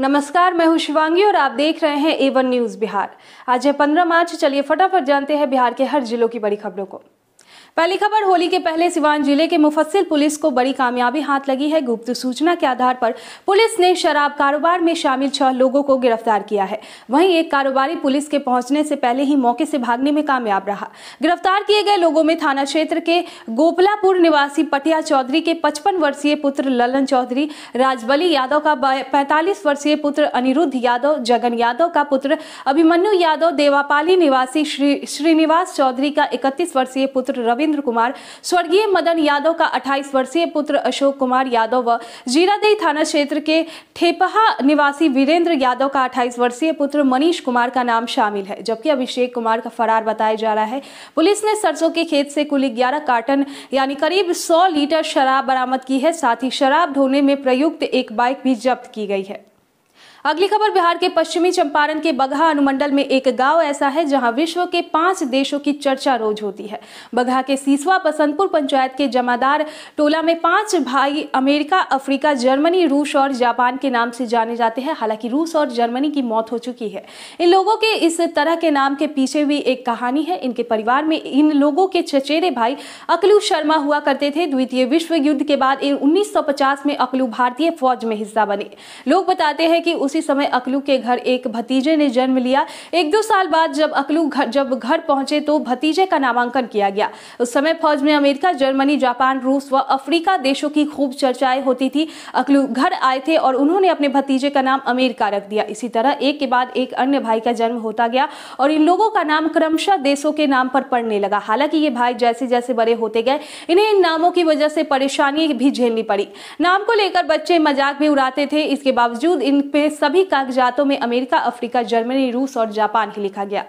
नमस्कार मैं हूं शिवांगी और आप देख रहे हैं एवन न्यूज बिहार आज है 15 मार्च चलिए फटाफट जानते हैं बिहार के हर जिलों की बड़ी खबरों को पहली खबर होली के पहले सिवान जिले के मुफस्सिल पुलिस को बड़ी कामयाबी हाथ लगी है गुप्त सूचना के आधार पर पुलिस ने शराब कारोबार में शामिल छह लोगों को गिरफ्तार किया है वहीं एक कारोबारी पुलिस के पहुंचने से पहले ही मौके से भागने में कामयाब रहा गिरफ्तार किए गए लोगों में थाना क्षेत्र के गोपलापुर निवासी पटिया चौधरी के पचपन वर्षीय पुत्र ललन चौधरी राजबली यादव का पैंतालीस वर्षीय पुत्र अनिरुद्ध यादव जगन यादव का पुत्र अभिमन्यु यादव देवापाली निवासी श्रीनिवास चौधरी का इकतीस वर्षीय पुत्र रवि रविंद्र कुमार स्वर्गीय मदन यादव का 28 वर्षीय पुत्र अशोक कुमार यादव व जीरादेई थाना क्षेत्र के ठेपहा निवासी वीरेंद्र यादव का 28 वर्षीय पुत्र मनीष कुमार का नाम शामिल है जबकि अभिषेक कुमार का फरार बताया जा रहा है पुलिस ने सरसों के खेत से कुल ग्यारह कार्टन यानी करीब सौ लीटर शराब बरामद की है साथ ही शराब ढोने में प्रयुक्त एक बाइक भी जब्त की गई है अगली खबर बिहार के पश्चिमी चंपारण के बगहा अनुमंडल में एक गांव ऐसा है जहां विश्व के पांच देशों की चर्चा रोज होती है बगहा के सीसवा बसंतपुर पंचायत के जमादार टोला में पांच भाई अमेरिका अफ्रीका जर्मनी रूस और जापान के नाम से जाने जाते हैं हालांकि रूस और जर्मनी की मौत हो चुकी है इन लोगों के इस तरह के नाम के पीछे भी एक कहानी है इनके परिवार में इन लोगों के चचेरे भाई अकलू शर्मा हुआ करते थे द्वितीय विश्व युद्ध के बाद 1950 में अकलू भारतीय फौज में हिस्सा बने लोग बताते हैं कि उस उसी समय अकलू के घर एक भतीजे ने जन्म लिया एक दो साल बाद जब अकलू घर जब घर पहुंचे तो भतीजे का नामांकन किया गया उस समय फौज में अमेरिका जर्मनी जापान रूस व अफ्रीका देशों की खूब चर्चाएं होती थी अकलू घर आए थे और उन्होंने अपने भतीजे का नाम अमेरिका रख दिया इसी तरह एक के बाद एक अन्य भाई का जन्म होता गया और इन लोगों का नाम क्रमशः देशों के नाम पर पड़ने लगा हालांकि ये भाई जैसे जैसे बड़े होते गए इन्हें इन नामों की वजह से परेशानी भी झेलनी पड़ी नाम को लेकर बच्चे मजाक भी उड़ाते थे इसके बावजूद इन पे सब सभी कागजातों में अमेरिका अफ्रीका जर्मनी रूस और जापान ही लिखा गया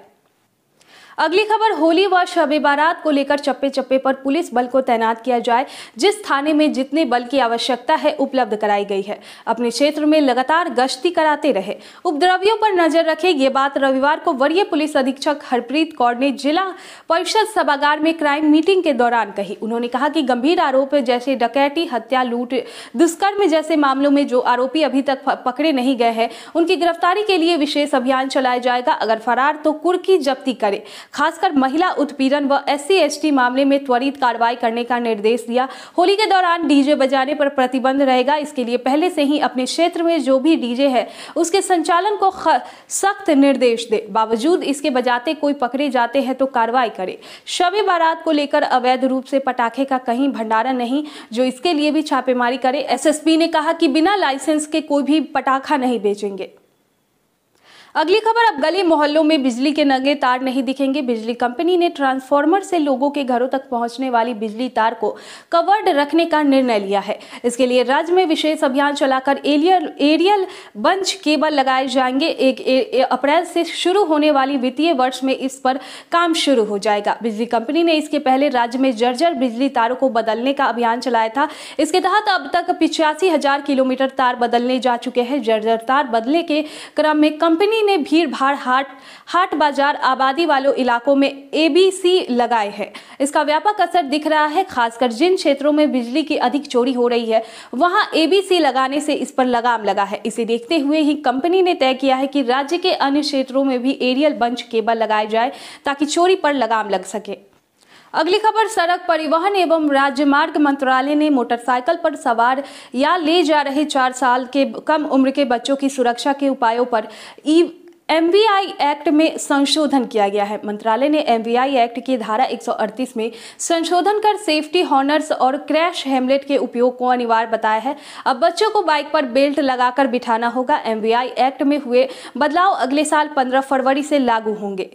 अगली खबर होली व शब बारात को लेकर चप्पे चप्पे पर पुलिस बल को तैनात किया जाए जिस थाने में जितने बल की आवश्यकता है उपलब्ध कराई गई है अपने क्षेत्र में लगातार गश्ती कराते रहे उपद्रवियों पर नजर रखे ये बात रविवार को वरीय पुलिस अधीक्षक हरप्रीत कौर ने जिला परिषद सभागार में क्राइम मीटिंग के दौरान कही उन्होंने कहा कि गंभीर आरोप जैसे डकैती हत्या लूट दुष्कर्म जैसे मामलों में जो आरोपी अभी तक पकड़े नहीं गए हैं उनकी गिरफ्तारी के लिए विशेष अभियान चलाया जाएगा अगर फरार तो कुर्की जब्ती करे खासकर महिला उत्पीड़न व एस सी मामले में त्वरित कार्रवाई करने का निर्देश दिया होली के दौरान डीजे बजाने पर प्रतिबंध रहेगा इसके लिए पहले से ही अपने क्षेत्र में जो भी डीजे है उसके संचालन को सख्त निर्देश दे बावजूद इसके बजाते कोई पकड़े जाते हैं तो कार्रवाई करे शबे बारात को लेकर अवैध रूप से पटाखे का कहीं भंडारा नहीं जो इसके लिए भी छापेमारी करे एसएसपी ने कहा कि बिना लाइसेंस के कोई भी पटाखा नहीं बेचेंगे अगली खबर अब गली मोहल्लों में बिजली के नंगे तार नहीं दिखेंगे बिजली कंपनी ने ट्रांसफार्मर से लोगों के घरों तक पहुंचने वाली बिजली तार को कवर्ड रखने का निर्णय लिया है इसके लिए राज्य में विशेष अभियान चलाकर एरियल एरियल बंच केबल लगाए जाएंगे एक अप्रैल से शुरू होने वाली वित्तीय वर्ष में इस पर काम शुरू हो जाएगा बिजली कंपनी ने इसके पहले राज्य में जर्जर बिजली तारों को बदलने का अभियान चलाया था इसके तहत अब तक पिचासी किलोमीटर तार बदलने जा चुके हैं जर्जर तार बदलने के क्रम में कंपनी कंपनी ने भीड़ भाड़ हाट हाट बाजार आबादी वालों इलाकों में एबीसी लगाए हैं इसका व्यापक असर दिख रहा है खासकर जिन क्षेत्रों में बिजली की अधिक चोरी हो रही है वहां एबीसी लगाने से इस पर लगाम लगा है इसे देखते हुए ही कंपनी ने तय किया है कि राज्य के अन्य क्षेत्रों में भी एरियल बंच केबल लगाए जाए ताकि चोरी पर लगाम लग सके अगली खबर सड़क परिवहन एवं राजमार्ग मंत्रालय ने मोटरसाइकिल पर सवार या ले जा रहे चार साल के कम उम्र के बच्चों की सुरक्षा के उपायों पर ई एम एक्ट में संशोधन किया गया है मंत्रालय ने एम एक्ट की धारा 138 में संशोधन कर सेफ्टी हॉर्नर्स और क्रैश हेमलेट के उपयोग को अनिवार्य बताया है अब बच्चों को बाइक पर बेल्ट लगाकर बिठाना होगा एम एक्ट में हुए बदलाव अगले साल 15 फरवरी से लागू होंगे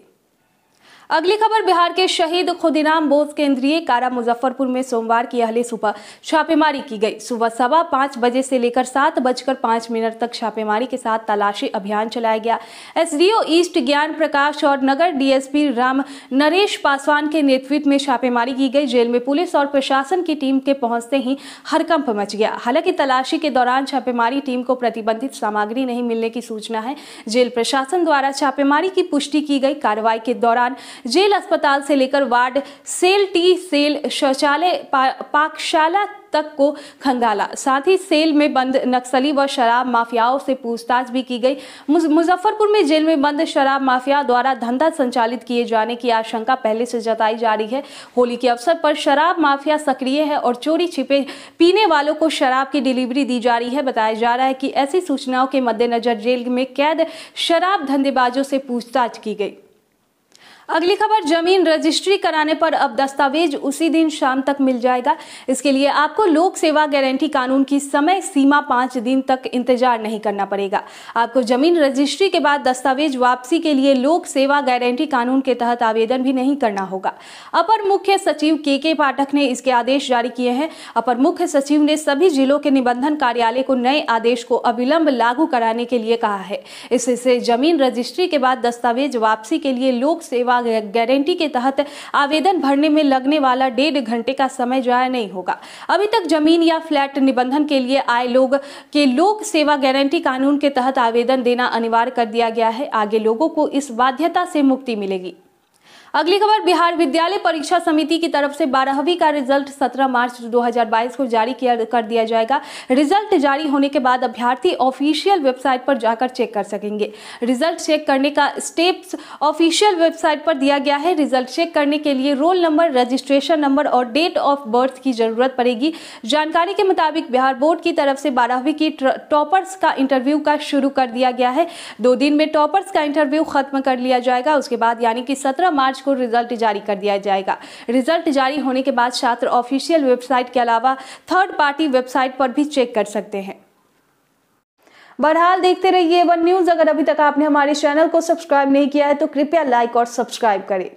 अगली खबर बिहार के शहीद खुदीराम बोस केंद्रीय कारा मुजफ्फरपुर में सोमवार की अहले सुबह छापेमारी की गई सुबह सवा पांच बजे से लेकर सात बजकर पांच मिनट तक छापेमारी के साथ तलाशी अभियान चलाया गया एसडीओ ईस्ट ज्ञान प्रकाश और नगर डीएसपी राम नरेश पासवान के नेतृत्व में छापेमारी की गई जेल में पुलिस और प्रशासन की टीम के पहुंचते ही हरकंप मच गया हालांकि तलाशी के दौरान छापेमारी टीम को प्रतिबंधित सामग्री नहीं मिलने की सूचना है जेल प्रशासन द्वारा छापेमारी की पुष्टि की गई कार्रवाई के दौरान जेल अस्पताल से लेकर वार्ड सेल टी सेल शौचालय पा, पाकशाला तक को खंगाला साथ ही सेल में बंद नक्सली व शराब माफियाओं से पूछताछ भी की गई मुजफ्फरपुर में जेल में बंद शराब माफिया द्वारा धंधा संचालित किए जाने की आशंका पहले से जताई जा रही है होली के अवसर पर शराब माफिया सक्रिय है और चोरी छिपे पीने वालों को शराब की डिलीवरी दी जा रही है बताया जा रहा है कि ऐसी सूचनाओं के मद्देनजर जेल में कैद शराब धंधेबाजों से पूछताछ की गई अगली खबर जमीन रजिस्ट्री कराने पर अब दस्तावेज उसी दिन शाम तक मिल जाएगा इसके लिए आपको लोक सेवा गारंटी कानून की समय सीमा पांच दिन तक इंतजार नहीं करना पड़ेगा आपको जमीन रजिस्ट्री के बाद दस्तावेज वापसी के लिए लोक सेवा गारंटी कानून के तहत आवेदन भी नहीं करना होगा अपर मुख्य सचिव के के पाठक ने इसके आदेश जारी किए हैं अपर मुख्य सचिव ने सभी जिलों के निबंधन कार्यालय को नए आदेश को अविलंब लागू कराने के लिए कहा है इससे जमीन रजिस्ट्री के बाद दस्तावेज वापसी के लिए लोक सेवा सेवा गारंटी के तहत आवेदन भरने में लगने वाला डेढ़ घंटे का समय जाया नहीं होगा अभी तक जमीन या फ्लैट निबंधन के लिए आए लोग के लोक सेवा गारंटी कानून के तहत आवेदन देना अनिवार्य कर दिया गया है आगे लोगों को इस बाध्यता से मुक्ति मिलेगी अगली खबर बिहार विद्यालय परीक्षा समिति की तरफ से बारहवीं का रिजल्ट 17 मार्च 2022 को जारी किया कर दिया जाएगा रिजल्ट जारी होने के बाद अभ्यर्थी ऑफिशियल वेबसाइट पर जाकर चेक कर सकेंगे रिजल्ट चेक करने का स्टेप्स ऑफिशियल वेबसाइट पर दिया गया है रिजल्ट चेक करने के लिए रोल नंबर रजिस्ट्रेशन नंबर और डेट ऑफ बर्थ की जरूरत पड़ेगी जानकारी के मुताबिक बिहार बोर्ड की तरफ से बारहवीं की टॉपर्स का इंटरव्यू का शुरू कर दिया गया है दो दिन में टॉपर्स का इंटरव्यू खत्म कर लिया जाएगा उसके बाद यानी कि सत्रह मार्च को रिजल्ट जारी कर दिया जाएगा रिजल्ट जारी होने के बाद छात्र ऑफिशियल वेबसाइट के अलावा थर्ड पार्टी वेबसाइट पर भी चेक कर सकते हैं बहरहाल देखते रहिए वन न्यूज अगर अभी तक आपने हमारे चैनल को सब्सक्राइब नहीं किया है तो कृपया लाइक और सब्सक्राइब करें